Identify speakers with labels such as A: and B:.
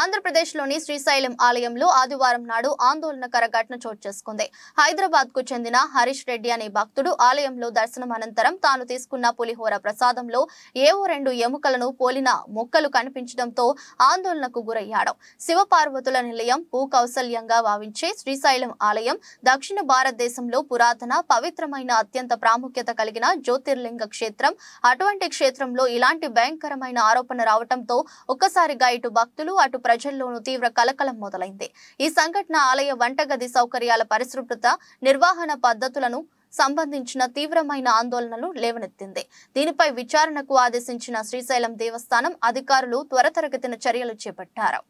A: ఆంధ్రప్రదేశ్లోని శ్రీశైలం ఆలయంలో ఆదివారం నాడు ఆందోళనకర ఘటన చోటు చేసుకుంది హైదరాబాద్ కు చెందిన హరీష్ రెడ్డి అనే భక్తుడు ఆలయంలో దర్శనం అనంతరం తాను తీసుకున్న పులిహోర ప్రసాదంలో ఏవో రెండు ఎముకలను పోలిన మొక్కలు కనిపించడంతో ఆందోళనకు గురయ్యాడు శివపార్వతుల నిలయం భూకౌశల్యంగా భావించే శ్రీశైలం ఆలయం దక్షిణ భారతదేశంలో పురాతన పవిత్రమైన అత్యంత ప్రాముఖ్యత కలిగిన జ్యోతిర్లింగ క్షేత్రం అటువంటి క్షేత్రంలో ఇలాంటి భయంకరమైన ఆరోపణ రావడంతో ఒక్కసారిగా ఇటు భక్తులు అటు ప్రజల్లోనూ తీవ్ర కలకలం మొదలైంది ఈ సంఘటన ఆలయ వంటగది సౌకర్యాల పరిశుభ్రత నిర్వహణ పద్ధతులను సంబంధించిన తీవ్రమైన ఆందోళనలు లేవనెత్తింది దీనిపై విచారణకు ఆదేశించిన శ్రీశైలం దేవస్థానం అధికారులు త్వరతరగతిన చర్యలు చేపట్టారు